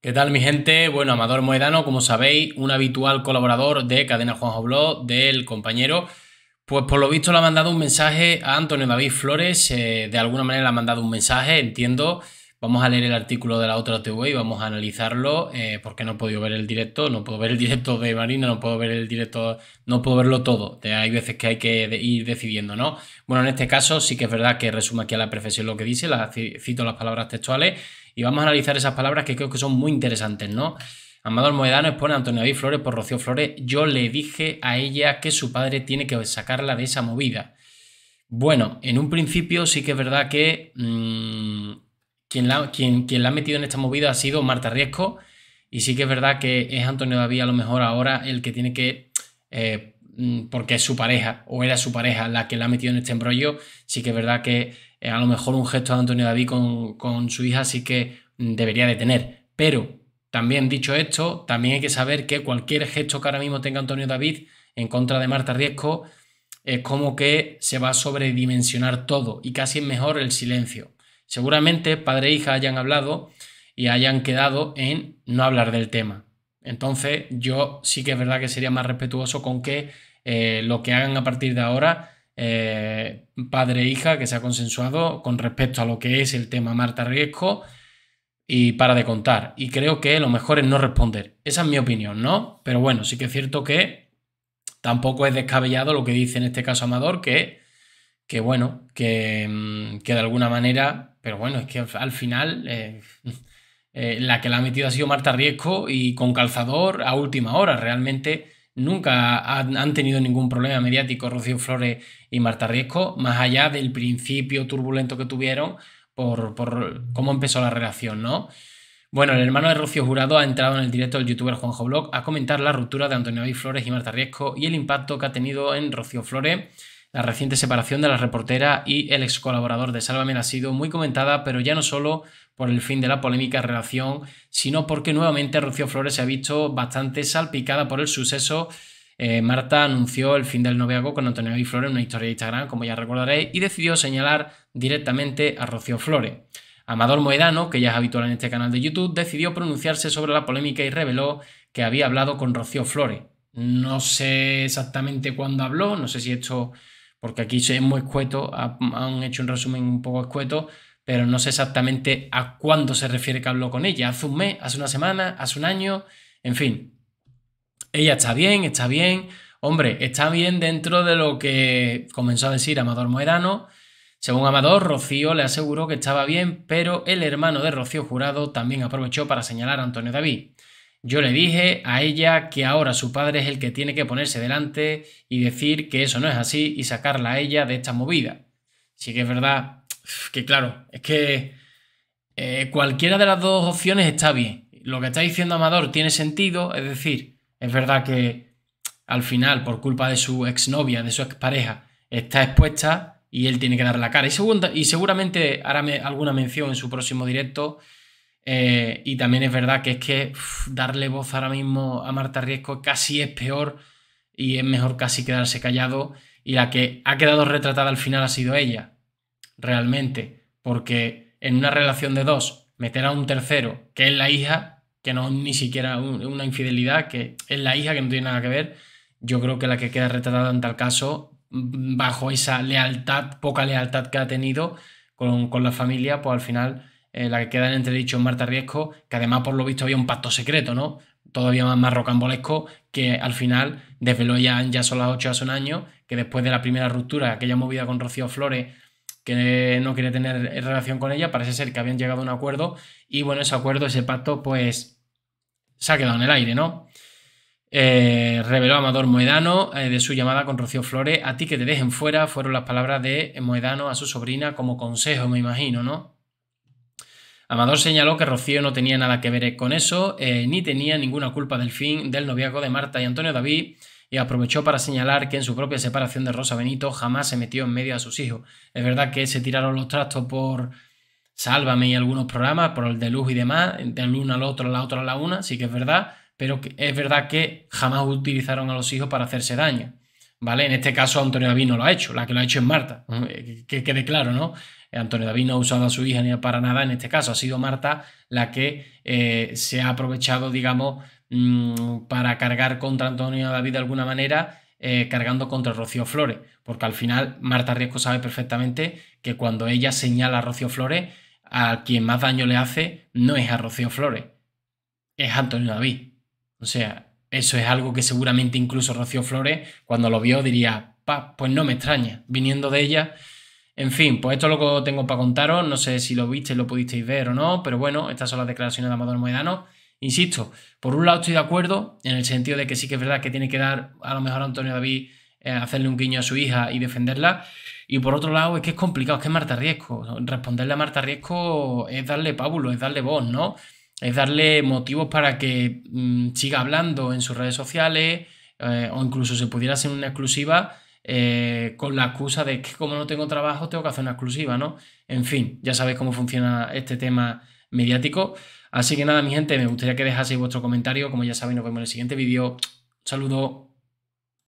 ¿Qué tal mi gente? Bueno, Amador Moedano, como sabéis, un habitual colaborador de Cadena Juanjo Blog, del compañero, pues por lo visto le ha mandado un mensaje a Antonio David Flores, eh, de alguna manera le ha mandado un mensaje, entiendo, vamos a leer el artículo de la otra TV y vamos a analizarlo, eh, porque no he podido ver el directo, no puedo ver el directo de Marina, no puedo ver el directo, no puedo verlo todo, hay veces que hay que ir decidiendo, ¿no? Bueno, en este caso sí que es verdad que resume aquí a la perfección lo que dice, cito las palabras textuales y vamos a analizar esas palabras que creo que son muy interesantes, ¿no? Amador Moedano expone a Antonio David Flores por Rocío Flores. Yo le dije a ella que su padre tiene que sacarla de esa movida. Bueno, en un principio sí que es verdad que mm, quien, la, quien, quien, la, ha metido en esta movida ha sido Marta Riesco. Y sí que es verdad que es Antonio David a lo mejor ahora el que tiene que eh, Mm, porque es su pareja o era su pareja la que la ha metido en este embrollo, sí que es verdad que eh, a lo mejor un gesto de Antonio David con, con su hija sí que mm, debería de tener. Pero también dicho esto, también hay que saber que cualquier gesto que ahora mismo tenga Antonio David en contra de Marta Riesco es como que se va a sobredimensionar todo y casi es mejor el silencio. Seguramente padre e hija hayan hablado y hayan quedado en no hablar del tema. Entonces, yo sí que es verdad que sería más respetuoso con que eh, lo que hagan a partir de ahora, eh, padre e hija, que se ha consensuado con respecto a lo que es el tema Marta Riesco y para de contar. Y creo que lo mejor es no responder. Esa es mi opinión, ¿no? Pero bueno, sí que es cierto que tampoco es descabellado lo que dice en este caso Amador, que, que bueno, que, mm, de alguna manera, pero bueno, es que al final... Eh, eh, la que la ha metido ha sido Marta Riesco y con calzador a última hora. Realmente nunca han, tenido ningún problema mediático Rocío Flores y Marta Riesco, más allá del principio turbulento que tuvieron por, cómo empezó la relación, ¿no? Bueno, el hermano de Rocío Jurado ha entrado en el directo del youtuber Juanjo Blog a comentar la ruptura de Antonio Bay Flores y Marta Riesco y el impacto que ha tenido en Rocío Flores la reciente separación de la reportera y el ex colaborador de Sálvame ha sido muy comentada, pero ya no solo por el fin de la polémica relación, sino porque nuevamente Rocío Flores se ha visto bastante salpicada por el suceso. Eh, Marta anunció el fin del noviazgo con Antonio y Flores en una historia de Instagram, como ya recordaréis, y decidió señalar directamente a Rocío Flores. Amador Moedano, que ya es habitual en este canal de YouTube, decidió pronunciarse sobre la polémica y reveló que había hablado con Rocío Flores. No sé exactamente cuándo habló, no sé si esto porque aquí es muy escueto, han hecho un resumen un poco escueto, pero no sé exactamente a cuándo se refiere que habló con ella, hace un mes, hace una semana, hace un año, en fin. Ella está bien, está bien, hombre, está bien dentro de lo que comenzó a decir Amador Moedano. Según Amador, Rocío le aseguró que estaba bien, pero el hermano de Rocío Jurado también aprovechó para señalar a Antonio David. Yo le dije a ella que ahora su padre es el que tiene que ponerse delante y decir que eso no es así y sacarla a ella de esta movida. Sí que es verdad que claro, es que eh, cualquiera de las dos opciones está bien. Lo que está diciendo Amador tiene sentido, es decir, es verdad que al final, por culpa de su exnovia, de su expareja, está expuesta y él tiene que dar la cara. Y, seguramente hará alguna mención en su próximo directo eh, y también es verdad que es que darle voz ahora mismo a Marta Riesco casi es peor y es mejor casi quedarse callado. Y la que ha quedado retratada al final ha sido ella, realmente. Porque en una relación de dos, meter a un tercero, que es la hija, que no es ni siquiera una infidelidad, que es la hija que no tiene nada que ver, yo creo que la que queda retratada en tal caso, bajo esa lealtad, poca lealtad que ha tenido con, con la familia, pues al final eh, la que queda en entredicho Marta Riesco, que además por lo visto había un pacto secreto, ¿no? Todavía más, más rocambolesco, que al final desveló ya, ya son las ocho hace un año, que después de la primera ruptura, aquella movida con Rocío Flores, que no quiere tener relación con ella, parece ser que habían llegado a un acuerdo y bueno, ese acuerdo, ese pacto, pues se ha quedado en el aire, ¿no? Eh, reveló Amador Moedano eh, de su llamada con Rocío Flores, a ti que te dejen fuera, fueron las palabras de Moedano a su sobrina como consejo, me imagino, ¿no? Amador señaló que Rocío no tenía nada que ver con eso, eh, ni tenía ninguna culpa del fin del noviazgo de Marta y Antonio David, y aprovechó para señalar que en su propia separación de Rosa Benito jamás se metió en medio de sus hijos. Es verdad que se tiraron los trastos por Sálvame y algunos programas, por el de Luz y demás, del uno al otro, la otra a la una, sí que es verdad, pero es verdad que jamás utilizaron a los hijos para hacerse daño. ¿vale? En este caso Antonio David no lo ha hecho, la que lo ha hecho es Marta, eh, que quede claro, ¿no? Antonio David no ha usado a su hija ni para nada en este caso, ha sido Marta la que eh, se ha aprovechado, digamos, mm, para cargar contra Antonio David de alguna manera, eh, cargando contra Rocío Flores, porque al final Marta Riesco sabe perfectamente que cuando ella señala a Rocío Flores, a quien más daño le hace no es a Rocío Flores, es Antonio David. O sea, eso es algo que seguramente incluso Rocío Flores, cuando lo vio, diría, pa, pues no me extraña, viniendo de ella. En fin, pues esto es lo que tengo para contaros. No sé si lo visteis, lo pudisteis ver o no, pero bueno, estas son las declaraciones de Amador Moedano. Insisto, por un lado estoy de acuerdo en el sentido de que sí que es verdad que tiene que dar a lo mejor a Antonio David eh, hacerle un guiño a su hija y defenderla. Y por otro lado, es que es complicado, es que es Marta Riesco. Responderle a Marta Riesco es darle pábulo, es darle voz, ¿no? es darle motivos para que mm, siga hablando en sus redes sociales eh, o incluso se pudiera hacer una exclusiva eh, con la excusa de que como no tengo trabajo tengo que hacer una exclusiva, ¿no? En fin, ya sabéis cómo funciona este tema mediático. Así que nada, mi gente, me gustaría que dejaseis vuestro comentario. Como ya sabéis, nos vemos en el siguiente vídeo. saludo.